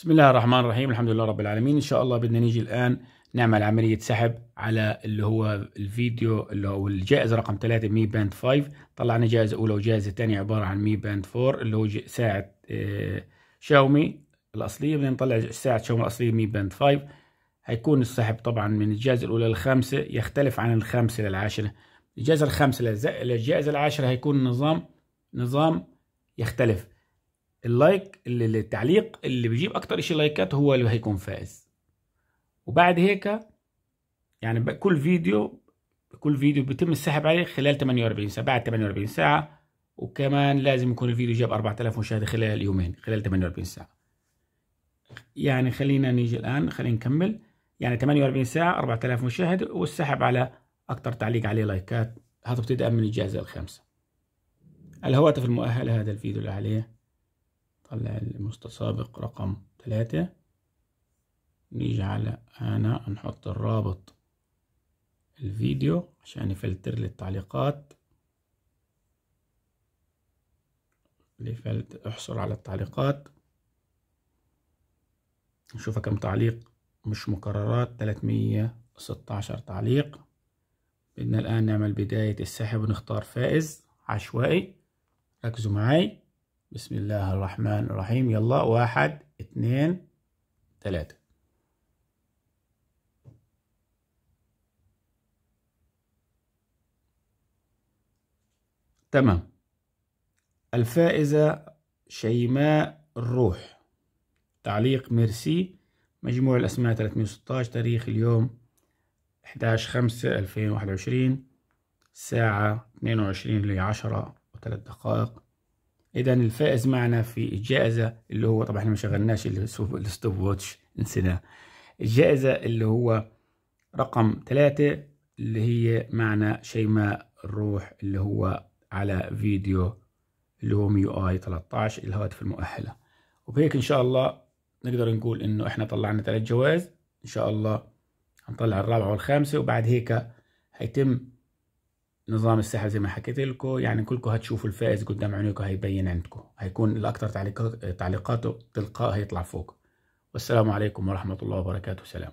بسم الله الرحمن الرحيم الحمد لله رب العالمين ان شاء الله بدنا نيجي الان نعمل عملية سحب على اللي هو الفيديو اللي هو الجائزة رقم 3 مي باند 5 طلعنا جائزة أولى وجائزة ثانية عبارة عن مي باند 4 اللي هو ساعة آه، شاومي الأصلية بدنا نطلع ساعة شاومي الأصلية مي باند 5 هيكون السحب طبعا من الجائزة الأولى للخامسة يختلف عن الخامسة للعاشرة الجائزة الخامسة للجائزة العاشرة هيكون نظام نظام يختلف اللايك اللي التعليق اللي بيجيب اكتر شيء لايكات هو اللي هيكون فائز وبعد هيك يعني كل فيديو كل فيديو بيتم السحب عليه خلال 48 ساعه بعد 48 ساعه وكمان لازم يكون الفيديو جاب 4000 مشاهده خلال يومين خلال 48 ساعه يعني خلينا نيجي الان خلينا نكمل يعني 48 ساعه 4000 مشاهده والسحب على اكتر تعليق عليه لايكات هذا بتبدا من الجائزه الخامسه الهواتف المؤهله هذا الفيديو اللي عليه طلع المستسابق رقم ثلاثة نيجي على هنا نحط الرابط الفيديو عشان يفلتر لي التعليقات احصل على التعليقات نشوف كم تعليق مش مكررات 316 تعليق بدنا الآن نعمل بداية السحب ونختار فائز عشوائي ركزوا معي بسم الله الرحمن الرحيم يلا واحد اثنين ثلاثة تمام الفائزة شيماء الروح تعليق ميرسي مجموع الأسماء 316 تاريخ اليوم 11 5 2021 الساعه 22 ل 10 و 3 دقائق اذا الفائز معنا في الجائزه اللي هو طبعا احنا ما شغلناش الستوب واتش نسيناه الجائزه اللي هو رقم ثلاثة اللي هي معنا شيماء الروح اللي هو على فيديو اللي هو ميو اي 13 الهواتف المؤهله وبهيك ان شاء الله نقدر نقول انه احنا طلعنا ثلاث جوائز ان شاء الله هنطلع الرابعه والخامسه وبعد هيك هيتم نظام السحب زي ما حكيت لكم يعني كلكم هتشوفوا الفائز قدام عينيكم هيبين عندكم هيكون الاكثر تعليقاته تلقاء هيطلع فوق والسلام عليكم ورحمه الله وبركاته سلام